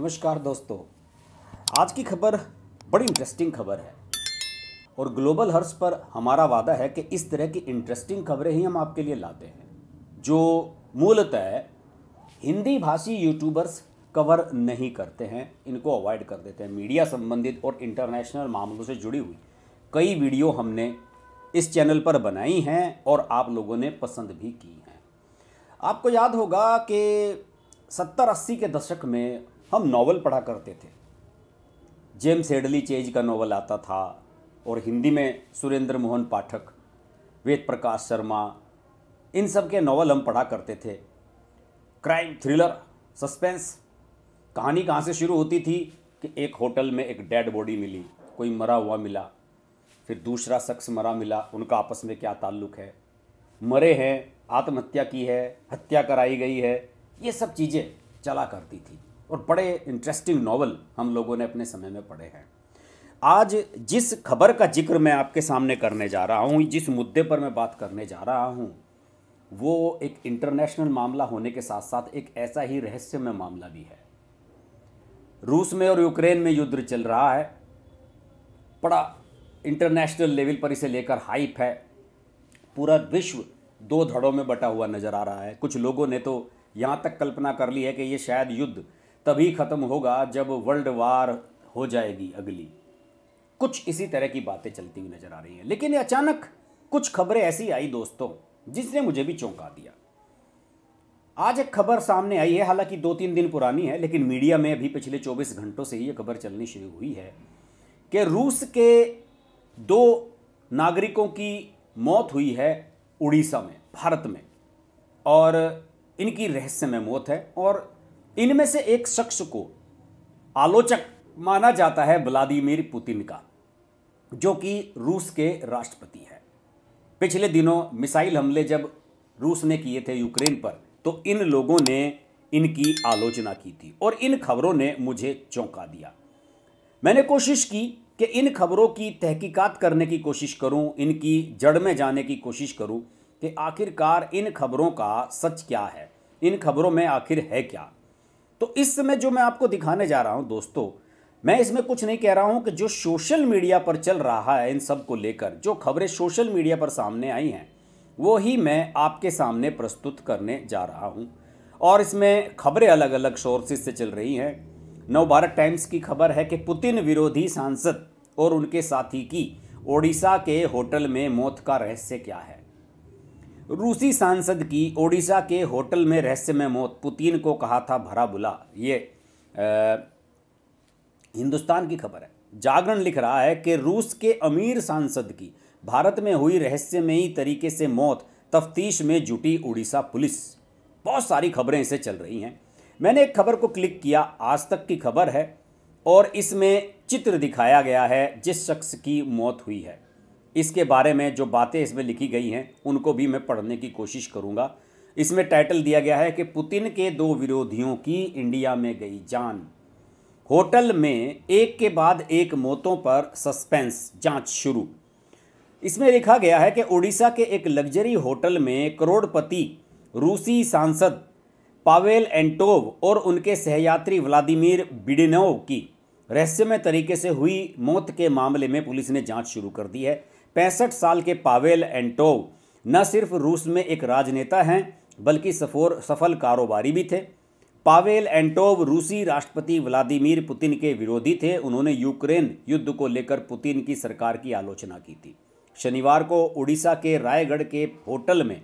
नमस्कार दोस्तों आज की खबर बड़ी इंटरेस्टिंग खबर है और ग्लोबल हर्स पर हमारा वादा है कि इस तरह की इंटरेस्टिंग खबरें ही हम आपके लिए लाते हैं जो मूलतः हिंदी भाषी यूट्यूबर्स कवर नहीं करते हैं इनको अवॉइड कर देते हैं मीडिया संबंधित और इंटरनेशनल मामलों से जुड़ी हुई कई वीडियो हमने इस चैनल पर बनाई हैं और आप लोगों ने पसंद भी की हैं आपको याद होगा कि सत्तर अस्सी के दशक में हम नावल पढ़ा करते थे जेम्स हेडली चेज का नावल आता था और हिंदी में सुरेंद्र मोहन पाठक वेद प्रकाश शर्मा इन सब के नावल हम पढ़ा करते थे क्राइम थ्रिलर सस्पेंस कहानी कहाँ से शुरू होती थी कि एक होटल में एक डेड बॉडी मिली कोई मरा हुआ मिला फिर दूसरा शख्स मरा मिला उनका आपस में क्या ताल्लुक है मरे हैं आत्महत्या की है हत्या कराई गई है ये सब चीज़ें चला करती थी और बड़े इंटरेस्टिंग नावल हम लोगों ने अपने समय में पढ़े हैं आज जिस खबर का जिक्र मैं आपके सामने करने जा रहा हूँ जिस मुद्दे पर मैं बात करने जा रहा हूँ वो एक इंटरनेशनल मामला होने के साथ साथ एक ऐसा ही रहस्यमय मामला भी है रूस में और यूक्रेन में युद्ध चल रहा है बड़ा इंटरनेशनल लेवल पर इसे लेकर हाइप है पूरा विश्व दो धड़ों में बटा हुआ नज़र आ रहा है कुछ लोगों ने तो यहाँ तक कल्पना कर ली है कि ये शायद युद्ध तभी ख़त्म होगा जब वर्ल्ड वार हो जाएगी अगली कुछ इसी तरह की बातें चलती हुई नज़र आ रही हैं लेकिन अचानक कुछ खबरें ऐसी आई दोस्तों जिसने मुझे भी चौंका दिया आज एक खबर सामने आई है हालांकि दो तीन दिन पुरानी है लेकिन मीडिया में अभी पिछले 24 घंटों से ही ये खबर चलनी शुरू हुई है कि रूस के दो नागरिकों की मौत हुई है उड़ीसा में भारत में और इनकी रहस्यमय मौत है और इनमें से एक शख्स को आलोचक माना जाता है व्लादिमीर पुतिन का जो कि रूस के राष्ट्रपति है पिछले दिनों मिसाइल हमले जब रूस ने किए थे यूक्रेन पर तो इन लोगों ने इनकी आलोचना की थी और इन खबरों ने मुझे चौंका दिया मैंने कोशिश की कि इन खबरों की तहकीकात करने की कोशिश करूं इनकी जड़ में जाने की कोशिश करूं कि आखिरकार इन खबरों का सच क्या है इन खबरों में आखिर है क्या तो इस समय जो मैं आपको दिखाने जा रहा हूं दोस्तों मैं इसमें कुछ नहीं कह रहा हूं कि जो सोशल मीडिया पर चल रहा है इन सब को लेकर जो खबरें सोशल मीडिया पर सामने आई हैं वो ही मैं आपके सामने प्रस्तुत करने जा रहा हूँ और इसमें खबरें अलग अलग सोर्सेज से चल रही हैं नव भारत टाइम्स की खबर है कि पुतिन विरोधी सांसद और उनके साथी की ओडिशा के होटल में मौत का रहस्य क्या है रूसी सांसद की ओडिशा के होटल में रहस्यमय मौत पुतिन को कहा था भरा बुला ये आ, हिंदुस्तान की खबर है जागरण लिख रहा है कि रूस के अमीर सांसद की भारत में हुई रहस्यमयी तरीके से मौत तफ्तीश में जुटी उड़ीसा पुलिस बहुत सारी खबरें इसे चल रही हैं मैंने एक खबर को क्लिक किया आज तक की खबर है और इसमें चित्र दिखाया गया है जिस शख्स की मौत हुई है इसके बारे में जो बातें इसमें लिखी गई हैं उनको भी मैं पढ़ने की कोशिश करूँगा इसमें टाइटल दिया गया है कि पुतिन के दो विरोधियों की इंडिया में गई जान होटल में एक के बाद एक मौतों पर सस्पेंस जांच शुरू इसमें लिखा गया है कि उड़ीसा के एक लग्जरी होटल में करोड़पति रूसी सांसद पावेल एंटोव और उनके सहयात्री व्लादिमीर बिडिनोव की रहस्यमय तरीके से हुई मौत के मामले में पुलिस ने जांच शुरू कर दी है पैंसठ साल के पावेल एंटोव न सिर्फ रूस में एक राजनेता हैं बल्कि सफोर सफल कारोबारी भी थे पावेल एंटोव रूसी राष्ट्रपति व्लादिमीर पुतिन के विरोधी थे उन्होंने यूक्रेन युद्ध को लेकर पुतिन की सरकार की आलोचना की थी शनिवार को उड़ीसा के रायगढ़ के होटल में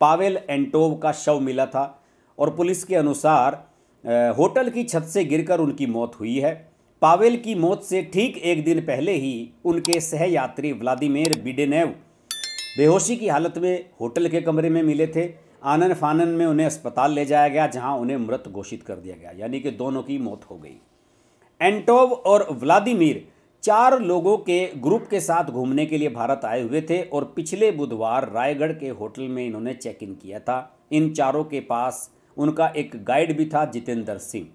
पावेल एंटोव का शव मिला था और पुलिस के अनुसार होटल की छत से गिरकर उनकी मौत हुई है पावेल की मौत से ठीक एक दिन पहले ही उनके सहयात्री व्लादिमीर बिडेनेव बेहोशी की हालत में होटल के कमरे में मिले थे आनन फानन में उन्हें अस्पताल ले जाया गया जहां उन्हें मृत घोषित कर दिया गया यानी कि दोनों की मौत हो गई एंटोव और व्लादिमीर चार लोगों के ग्रुप के साथ घूमने के लिए भारत आए हुए थे और पिछले बुधवार रायगढ़ के होटल में इन्होंने चेक इन किया था इन चारों के पास उनका एक गाइड भी था जितेंद्र सिंह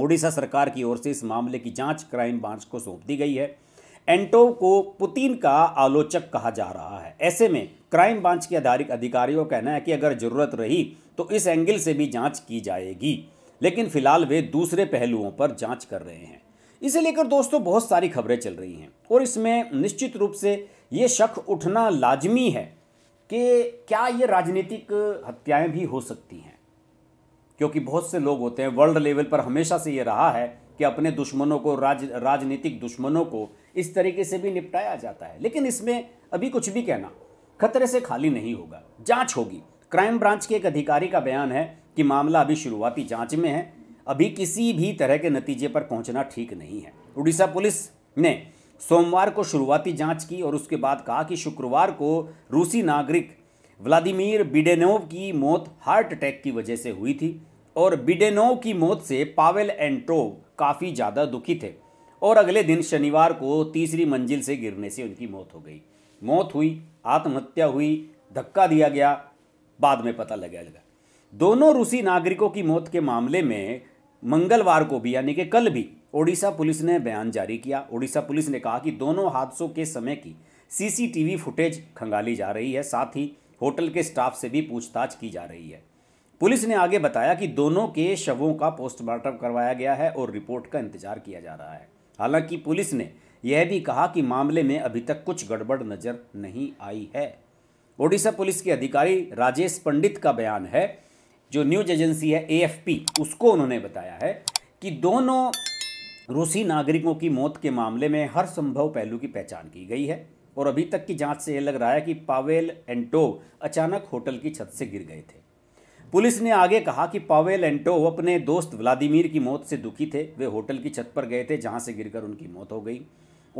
उड़ीसा सरकार की ओर से इस मामले की जांच क्राइम ब्रांच को सौंप दी गई है एंटो को पुतिन का आलोचक कहा जा रहा है ऐसे में क्राइम ब्रांच के आधारित अधिकारियों का कहना है कि अगर जरूरत रही तो इस एंगल से भी जांच की जाएगी लेकिन फिलहाल वे दूसरे पहलुओं पर जांच कर रहे हैं इसे लेकर दोस्तों बहुत सारी खबरें चल रही हैं और इसमें निश्चित रूप से ये शक उठना लाजमी है कि क्या ये राजनीतिक हत्याएं भी हो सकती हैं क्योंकि बहुत से लोग होते हैं वर्ल्ड लेवल पर हमेशा से ये रहा है कि अपने दुश्मनों को राज राजनीतिक दुश्मनों को इस तरीके से भी निपटाया जाता है लेकिन इसमें अभी कुछ भी कहना खतरे से खाली नहीं होगा जांच होगी क्राइम ब्रांच के एक अधिकारी का बयान है कि मामला अभी शुरुआती जांच में है अभी किसी भी तरह के नतीजे पर पहुंचना ठीक नहीं है उड़ीसा पुलिस ने सोमवार को शुरुआती जांच की और उसके बाद कहा कि शुक्रवार को रूसी नागरिक व्लादिमीर बिडेनोव की मौत हार्ट अटैक की वजह से हुई थी और बिडेनोव की मौत से पावेल एंट्रोव काफ़ी ज़्यादा दुखी थे और अगले दिन शनिवार को तीसरी मंजिल से गिरने से उनकी मौत हो गई मौत हुई आत्महत्या हुई धक्का दिया गया बाद में पता लगा लगा दोनों रूसी नागरिकों की मौत के मामले में मंगलवार को भी यानी कि कल भी ओडिशा पुलिस ने बयान जारी किया ओडिशा पुलिस ने कहा कि दोनों हादसों के समय की सीसीटीवी फुटेज खंगाली जा रही है साथ ही होटल के स्टाफ से भी पूछताछ की जा रही है पुलिस ने आगे बताया कि दोनों के शवों का पोस्टमार्टम करवाया गया है और रिपोर्ट का इंतजार किया जा रहा है हालांकि पुलिस ने यह भी कहा कि मामले में अभी तक कुछ गड़बड़ नजर नहीं आई है ओडिशा पुलिस के अधिकारी राजेश पंडित का बयान है जो न्यूज एजेंसी है ए उसको उन्होंने बताया है कि दोनों रूसी नागरिकों की मौत के मामले में हर संभव पहलू की पहचान की गई है और अभी तक की जांच से यह लग रहा है कि पावेल एंटोव अचानक होटल की छत से गिर गए थे पुलिस ने आगे कहा कि पावेल एंटोव अपने दोस्त व्लादिमीर की मौत से दुखी थे वे होटल की छत पर गए थे जहां से गिरकर उनकी मौत हो गई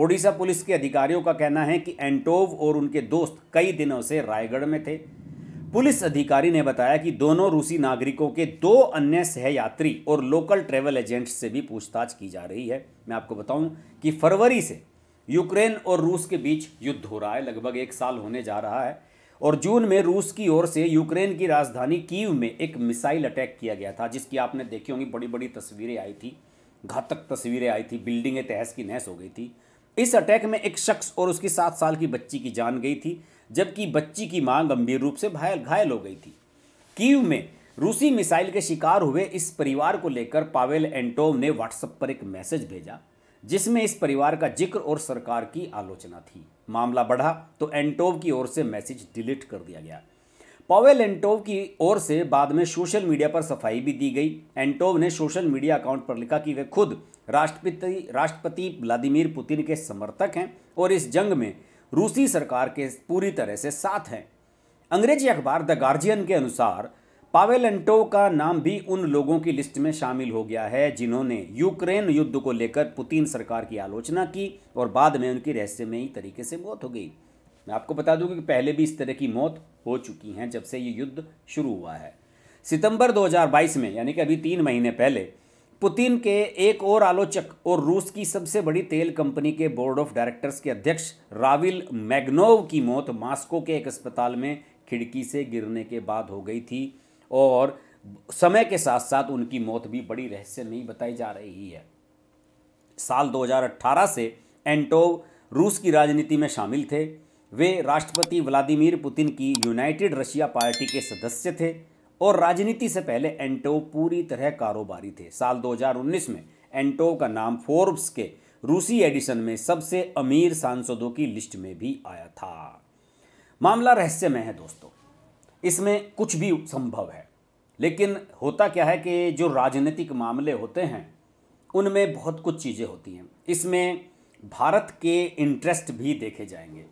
ओडिशा पुलिस के अधिकारियों का कहना है कि एंटोव और उनके दोस्त कई दिनों से रायगढ़ में थे पुलिस अधिकारी ने बताया कि दोनों रूसी नागरिकों के दो अन्य सहयात्री और लोकल ट्रेवल एजेंट्स से भी पूछताछ की जा रही है मैं आपको बताऊं कि फरवरी से यूक्रेन और रूस के बीच युद्ध हो रहा है लगभग एक साल होने जा रहा है और जून में रूस की ओर से यूक्रेन की राजधानी कीव में एक मिसाइल अटैक किया गया था जिसकी आपने देखी होंगी बड़ी बड़ी तस्वीरें आई थी घातक तस्वीरें आई थी बिल्डिंगें तहस की नहस हो गई थी इस अटैक में एक शख्स और उसकी सात साल की बच्ची की जान गई थी जबकि बच्ची की मां गंभीर रूप से घायल हो गई थी कीव में रूसी मिसाइल के शिकार हुए इस परिवार को लेकर पावेल एंटोव ने व्हाट्सएप पर एक मैसेज भेजा जिसमें इस परिवार का जिक्र और सरकार की आलोचना थी मामला बढ़ा तो एंटोव की ओर से मैसेज डिलीट कर दिया गया पॉवेल एंटोव की ओर से बाद में सोशल मीडिया पर सफाई भी दी गई एंटोव ने सोशल मीडिया अकाउंट पर लिखा कि वे खुद राष्ट्रपति राष्ट्रपति व्लादिमीर पुतिन के समर्थक हैं और इस जंग में रूसी सरकार के पूरी तरह से साथ हैं अंग्रेजी अखबार द गार्जियन के अनुसार पावेल एंटो का नाम भी उन लोगों की लिस्ट में शामिल हो गया है जिन्होंने यूक्रेन युद्ध को लेकर पुतिन सरकार की आलोचना की और बाद में उनकी रहस्यमयी तरीके से मौत हो गई मैं आपको बता दूं कि पहले भी इस तरह की मौत हो चुकी हैं जब से ये युद्ध शुरू हुआ है सितंबर 2022 में यानी कि अभी तीन महीने पहले पुतिन के एक और आलोचक और रूस की सबसे बड़ी तेल कंपनी के बोर्ड ऑफ डायरेक्टर्स के अध्यक्ष राविल मैग्नोव की मौत मास्को के एक अस्पताल में खिड़की से गिरने के बाद हो गई थी और समय के साथ साथ उनकी मौत भी बड़ी रहस्य नहीं बताई जा रही है साल 2018 से एंटोव रूस की राजनीति में शामिल थे वे राष्ट्रपति व्लादिमीर पुतिन की यूनाइटेड रशिया पार्टी के सदस्य थे और राजनीति से पहले एंटोव पूरी तरह कारोबारी थे साल 2019 में एंटोव का नाम फोर्ब्स के रूसी एडिशन में सबसे अमीर सांसदों की लिस्ट में भी आया था मामला रहस्यमय है दोस्तों इसमें कुछ भी संभव है लेकिन होता क्या है कि जो राजनीतिक मामले होते हैं उनमें बहुत कुछ चीज़ें होती हैं इसमें भारत के इंटरेस्ट भी देखे जाएंगे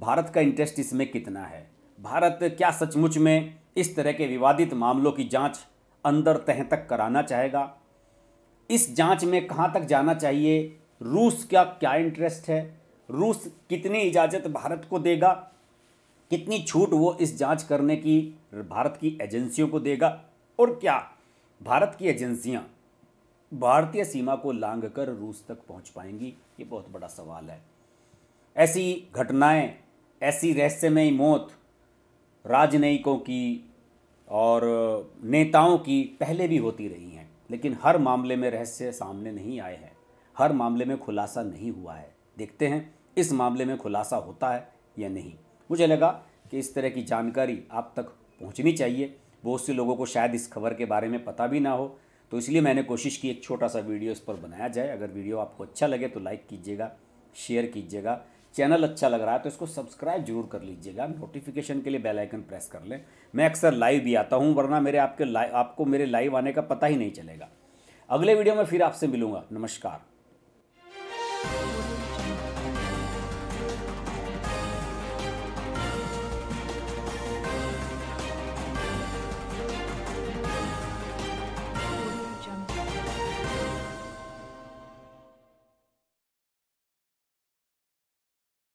भारत का इंटरेस्ट इसमें कितना है भारत क्या सचमुच में इस तरह के विवादित मामलों की जांच अंदर तह तक कराना चाहेगा इस जांच में कहाँ तक जाना चाहिए रूस का क्या इंटरेस्ट है रूस कितनी इजाज़त भारत को देगा कितनी छूट वो इस जांच करने की भारत की एजेंसियों को देगा और क्या भारत की एजेंसियां भारतीय सीमा को लांग कर रूस तक पहुंच पाएंगी ये बहुत बड़ा सवाल है ऐसी घटनाएं ऐसी रहस्यमयी मौत राजनयिकों की और नेताओं की पहले भी होती रही हैं लेकिन हर मामले में रहस्य सामने नहीं आए हैं हर मामले में खुलासा नहीं हुआ है देखते हैं इस मामले में खुलासा होता है या नहीं मुझे लगा कि इस तरह की जानकारी आप तक पहुंचनी चाहिए बहुत से लोगों को शायद इस खबर के बारे में पता भी ना हो तो इसलिए मैंने कोशिश की एक छोटा सा वीडियो इस पर बनाया जाए अगर वीडियो आपको अच्छा लगे तो लाइक कीजिएगा शेयर कीजिएगा चैनल अच्छा लग रहा है तो इसको सब्सक्राइब जरूर कर लीजिएगा नोटिफिकेशन के लिए बेल आइकन प्रेस कर लें मैं अक्सर लाइव भी आता हूँ वरना मेरे आपके लाइव आपको मेरे लाइव आने का पता ही नहीं चलेगा अगले वीडियो में फिर आपसे मिलूंगा नमस्कार